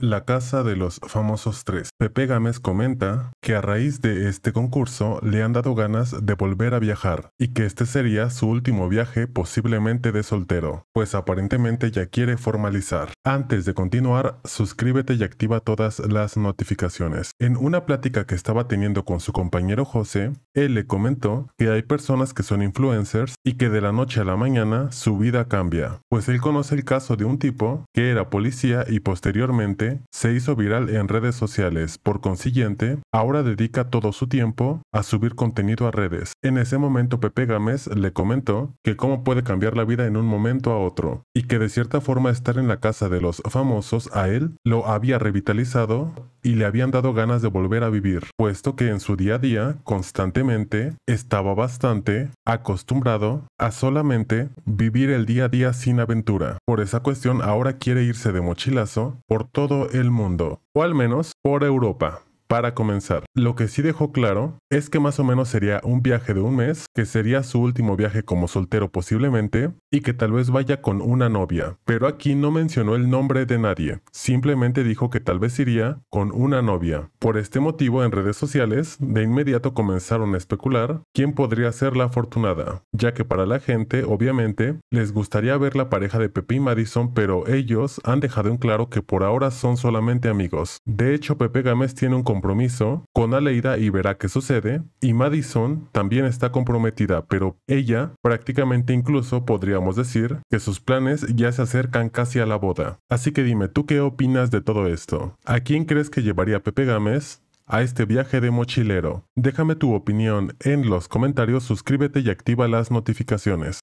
La Casa de los Famosos tres. Pepe Gámez comenta que a raíz de este concurso le han dado ganas de volver a viajar y que este sería su último viaje posiblemente de soltero, pues aparentemente ya quiere formalizar. Antes de continuar, suscríbete y activa todas las notificaciones. En una plática que estaba teniendo con su compañero José, él le comentó que hay personas que son influencers y que de la noche a la mañana su vida cambia, pues él conoce el caso de un tipo que era policía y posteriormente se hizo viral en redes sociales, por consiguiente, ahora dedica todo su tiempo a subir contenido a redes. En ese momento Pepe Gámez le comentó que cómo puede cambiar la vida en un momento a otro, y que de cierta forma estar en la casa de los famosos a él lo había revitalizado y le habían dado ganas de volver a vivir, puesto que en su día a día, constantemente, estaba bastante acostumbrado a solamente vivir el día a día sin aventura. Por esa cuestión ahora quiere irse de mochilazo por todo el mundo, o al menos por Europa. Para comenzar, lo que sí dejó claro es que más o menos sería un viaje de un mes, que sería su último viaje como soltero posiblemente, y que tal vez vaya con una novia, pero aquí no mencionó el nombre de nadie, simplemente dijo que tal vez iría con una novia. Por este motivo en redes sociales de inmediato comenzaron a especular quién podría ser la afortunada, ya que para la gente obviamente les gustaría ver la pareja de Pepe y Madison, pero ellos han dejado en claro que por ahora son solamente amigos. De hecho Pepe Gámez tiene un compromiso con Aleida y verá qué sucede, y Madison también está comprometida, pero ella prácticamente incluso podría decir que sus planes ya se acercan casi a la boda. Así que dime, ¿tú qué opinas de todo esto? ¿A quién crees que llevaría Pepe Gámez? a este viaje de mochilero. Déjame tu opinión en los comentarios, suscríbete y activa las notificaciones.